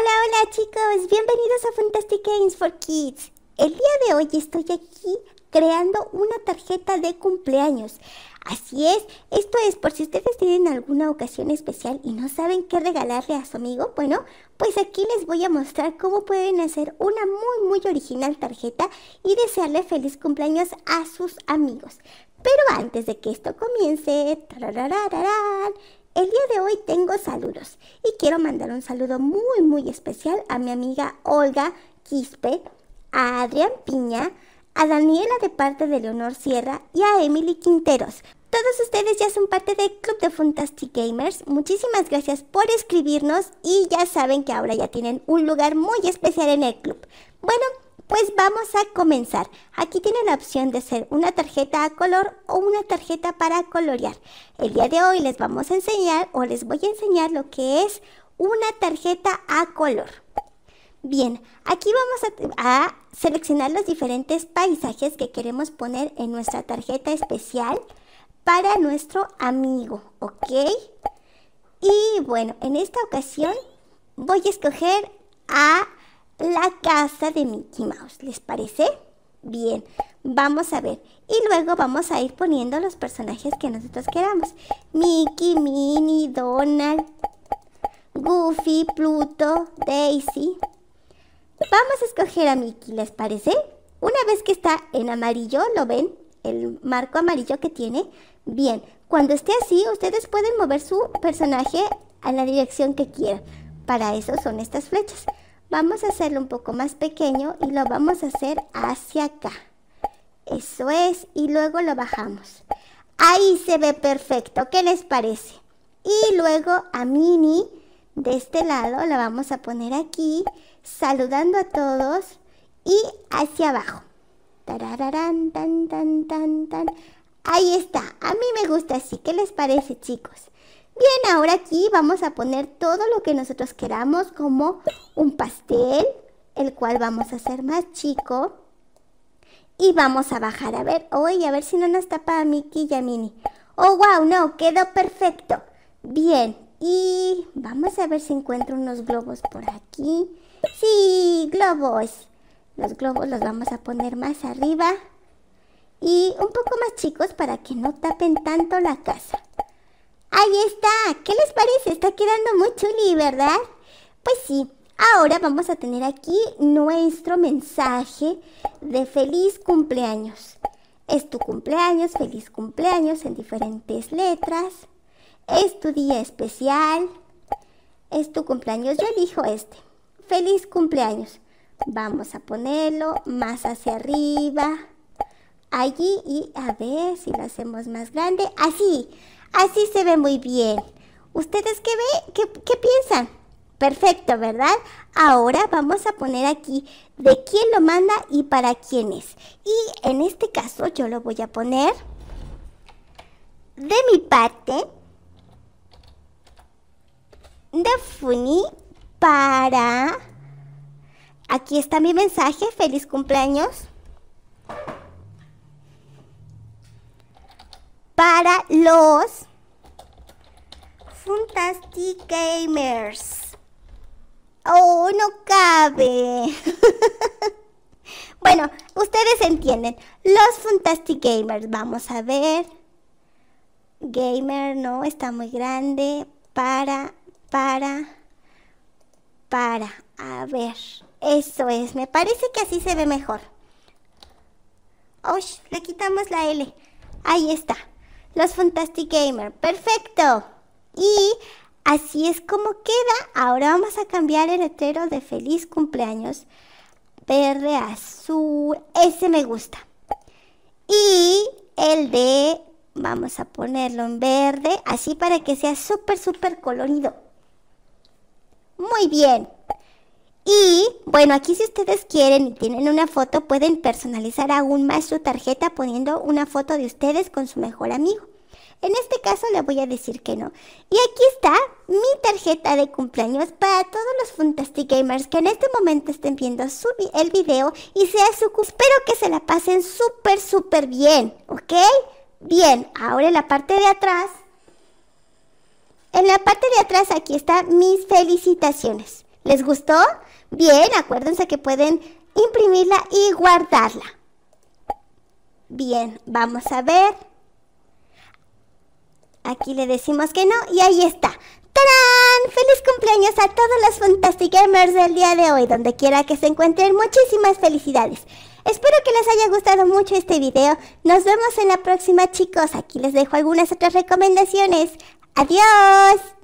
Hola, hola chicos, bienvenidos a Fantastic Games for Kids. El día de hoy estoy aquí creando una tarjeta de cumpleaños. Así es, esto es por si ustedes tienen alguna ocasión especial y no saben qué regalarle a su amigo, bueno, pues aquí les voy a mostrar cómo pueden hacer una muy muy original tarjeta y desearle feliz cumpleaños a sus amigos. Pero antes de que esto comience, el día de hoy tengo saludos y quiero mandar un saludo muy, muy especial a mi amiga Olga Quispe, a Adrián Piña, a Daniela de parte de Leonor Sierra y a Emily Quinteros. Todos ustedes ya son parte del Club de Fantastic Gamers. Muchísimas gracias por escribirnos y ya saben que ahora ya tienen un lugar muy especial en el club. Bueno, pues vamos a comenzar. Aquí tienen la opción de ser una tarjeta a color o una tarjeta para colorear. El día de hoy les vamos a enseñar o les voy a enseñar lo que es una tarjeta a color. Bien, aquí vamos a seleccionar los diferentes paisajes que queremos poner en nuestra tarjeta especial para nuestro amigo, ¿ok? Y bueno, en esta ocasión voy a escoger a la casa de Mickey Mouse. ¿Les parece? Bien, vamos a ver. Y luego vamos a ir poniendo los personajes que nosotros queramos. Mickey, Minnie, Donald, Goofy, Pluto, Daisy. Vamos a escoger a Mickey, ¿les parece? Una vez que está en amarillo, ¿lo ven? El marco amarillo que tiene. Bien, cuando esté así, ustedes pueden mover su personaje a la dirección que quieran. Para eso son estas flechas. Vamos a hacerlo un poco más pequeño y lo vamos a hacer hacia acá. Eso es, y luego lo bajamos. Ahí se ve perfecto, ¿qué les parece? Y luego a Mini, de este lado, la vamos a poner aquí, saludando a todos y hacia abajo. tan, tan, tan, tan. Ahí está, a mí me gusta así, ¿qué les parece chicos? Bien, ahora aquí vamos a poner todo lo que nosotros queramos como un pastel, el cual vamos a hacer más chico. Y vamos a bajar, a ver, hoy a ver si no nos tapa a Mickey y a Minnie. Oh, wow, no, quedó perfecto. Bien, y vamos a ver si encuentro unos globos por aquí. Sí, globos. Los globos los vamos a poner más arriba y un poco más chicos para que no tapen tanto la casa. Ahí está. ¿Qué les parece? Está quedando muy chuli, ¿verdad? Pues sí. Ahora vamos a tener aquí nuestro mensaje de feliz cumpleaños. Es tu cumpleaños, feliz cumpleaños en diferentes letras. Es tu día especial. Es tu cumpleaños. Yo elijo este. Feliz cumpleaños. Vamos a ponerlo más hacia arriba allí y a ver si lo hacemos más grande. Así, así se ve muy bien. ¿Ustedes qué ven? ¿Qué, qué piensan? Perfecto, ¿verdad? Ahora vamos a poner aquí de quién lo manda y para quién es. Y en este caso yo lo voy a poner de mi parte de Funi para... Aquí está mi mensaje, feliz cumpleaños. para los Fantastic Gamers. Oh, no cabe. bueno, ustedes entienden. Los Fantastic Gamers, vamos a ver. Gamer, no, está muy grande. Para, para, para. A ver, eso es. Me parece que así se ve mejor. Uy, oh, le quitamos la L. Ahí está los Fantastic Gamer. Perfecto. Y así es como queda. Ahora vamos a cambiar el letrero de feliz cumpleaños. Verde, azul. Ese me gusta. Y el de, vamos a ponerlo en verde, así para que sea súper, súper colorido. Muy bien. Bueno, aquí si ustedes quieren y tienen una foto, pueden personalizar aún más su tarjeta poniendo una foto de ustedes con su mejor amigo. En este caso le voy a decir que no. Y aquí está mi tarjeta de cumpleaños para todos los Fantastic Gamers que en este momento estén viendo el video y sea su Espero que se la pasen súper, súper bien, ¿ok? Bien, ahora en la parte de atrás. En la parte de atrás aquí está mis felicitaciones. ¿Les gustó? Bien, acuérdense que pueden imprimirla y guardarla. Bien, vamos a ver. Aquí le decimos que no y ahí está. ¡Tarán! ¡Feliz cumpleaños a todos los Gamers del día de hoy! Donde quiera que se encuentren, muchísimas felicidades. Espero que les haya gustado mucho este video. Nos vemos en la próxima, chicos. Aquí les dejo algunas otras recomendaciones. ¡Adiós!